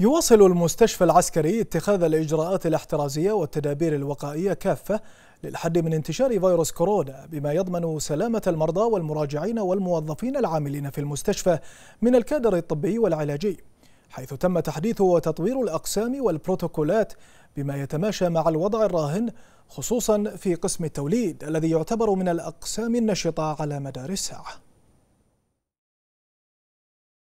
يواصل المستشفى العسكري اتخاذ الإجراءات الاحترازية والتدابير الوقائية كافة للحد من انتشار فيروس كورونا بما يضمن سلامة المرضى والمراجعين والموظفين العاملين في المستشفى من الكادر الطبي والعلاجي حيث تم تحديث وتطوير الأقسام والبروتوكولات بما يتماشى مع الوضع الراهن خصوصا في قسم التوليد الذي يعتبر من الأقسام النشطة على مدار الساعة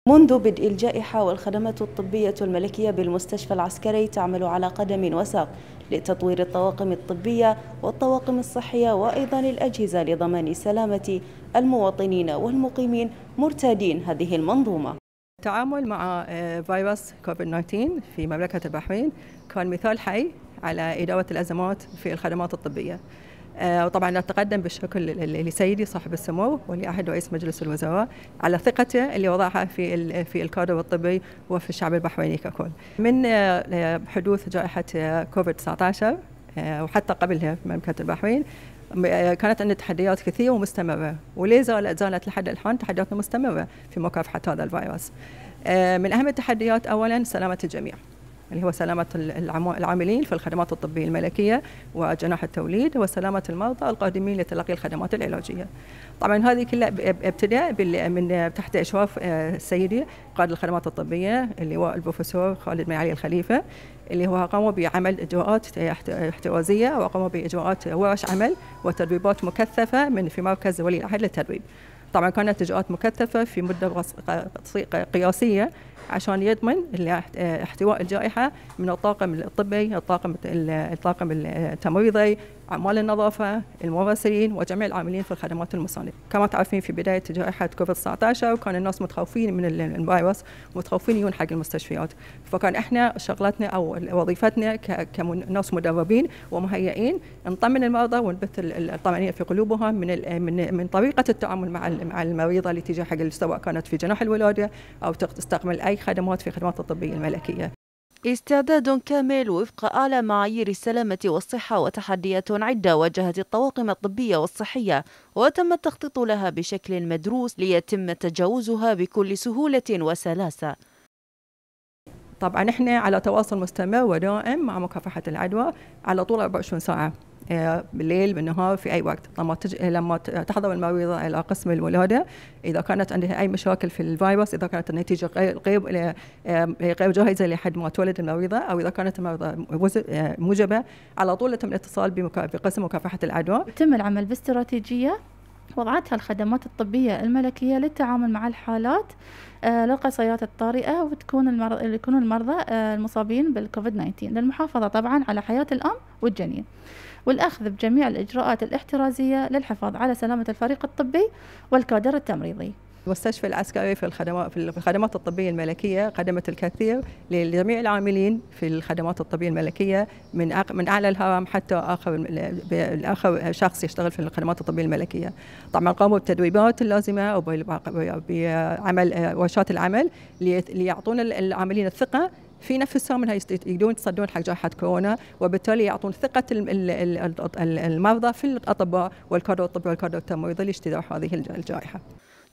منذ بدء الجائحة والخدمات الطبية الملكية بالمستشفى العسكري تعمل على قدم وساق لتطوير الطواقم الطبية والطواقم الصحية وأيضا الأجهزة لضمان سلامة المواطنين والمقيمين مرتادين هذه المنظومة التعامل مع آه، فيروس كوفيد-19 في مملكة البحرين كان مثال حي على إدارة الأزمات في الخدمات الطبية آه، وطبعا أتقدم بالشكر لسيدي صاحب السمو ولي عهد رئيس مجلس الوزراء على ثقته اللي وضعها في في الكادر الطبي وفي الشعب البحريني ككل. من آه، آه، حدوث جائحة كوفيد 19 وحتى قبلها في مملكة البحرين كانت عندنا تحديات كثيره ومستمره ولا زالت زالت لحد الان تحدياتنا مستمره في مكافحه هذا الفيروس. من اهم التحديات اولا سلامه الجميع. اللي هو سلامة العاملين في الخدمات الطبية الملكية وجناح التوليد وسلامة المرضى القادمين لتلقي الخدمات العلاجية طبعا هذه كلها ابتداء من تحت إشراف آه، سيدي قائد الخدمات الطبية اللي هو البروفيسور خالد بن علي الخليفة اللي هو قاموا بعمل إجراءات احترازية وقاموا بإجراءات ورش عمل وتدريبات مكثفة من في مركز ولي العهد للتدريب طبعا كانت اجراءات مكثفه في مده قياسيه عشان يضمن احتواء الجائحه من الطاقم الطبي، الطاقم الطاقم التمريضي، عمال النظافة المغسلين وجميع العاملين في الخدمات المصانع كما تعرفين في بداية جائحة كوفيد 19 وكان الناس متخوفين من الفيروس متخوفين يجون حق المستشفيات فكان احنا شغلتنا او وظيفتنا كناس مدربين ومهيئين نطمن المرضى ونبث الطمأنينة في قلوبهم من من طريقة التعامل مع مع المريضة اللي تجي حق سواء كانت في جناح الولادة او تستقبل اي خدمات في خدمات الطبية الملكية استعداد كامل وفق أعلى معايير السلامة والصحة وتحديات عدة واجهت الطواقم الطبية والصحية وتم التخطيط لها بشكل مدروس ليتم تجاوزها بكل سهولة وسلاسة طبعا احنا على تواصل مستمر ودائم مع مكافحة العدوى على طول 24 ساعة آه، بالليل بالنهار في اي وقت لما تج... لما تحضر المريضه الى قسم الولاده اذا كانت عندها اي مشاكل في الفيروس اذا كانت النتيجه غير غير آه، غير جاهزه لحد ما تولد المريضه او اذا كانت المريضه آه، موجبه على طول يتم الاتصال بقسم مكافحه العدوى. تم العمل باستراتيجيه وضعتها الخدمات الطبية الملكية للتعامل مع الحالات آه، للقصيرات الطارئة وتكون المرض... يكون المرضى آه، المصابين بالكوفيد 19 للمحافظة طبعا على حياة الأم والجنين والأخذ بجميع الإجراءات الاحترازية للحفاظ على سلامة الفريق الطبي والكادر التمريضي المستشفى العسكري في الخدمات في الخدمات الطبيه الملكيه قدمت الكثير لجميع العاملين في الخدمات الطبيه الملكيه من من اعلى الهرم حتى اخر اخر شخص يشتغل في الخدمات الطبيه الملكيه. طبعا قاموا بالتدريبات اللازمه وبعمل ورشات العمل ليعطون العاملين الثقه في نفسهم انها يقدرون يتصدون حق جائحه كورونا وبالتالي يعطون ثقه المرضى في الاطباء والكادر الطبي والكادر التمريضي لاجتياح هذه الجائحه.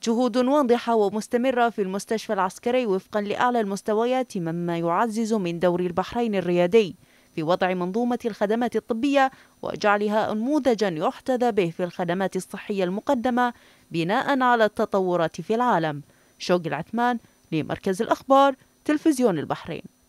جهود واضحة ومستمرة في المستشفى العسكري وفقا لأعلى المستويات مما يعزز من دور البحرين الريادي في وضع منظومة الخدمات الطبية وجعلها أنموذجا يحتذى به في الخدمات الصحية المقدمة بناء على التطورات في العالم شوق العثمان لمركز الأخبار تلفزيون البحرين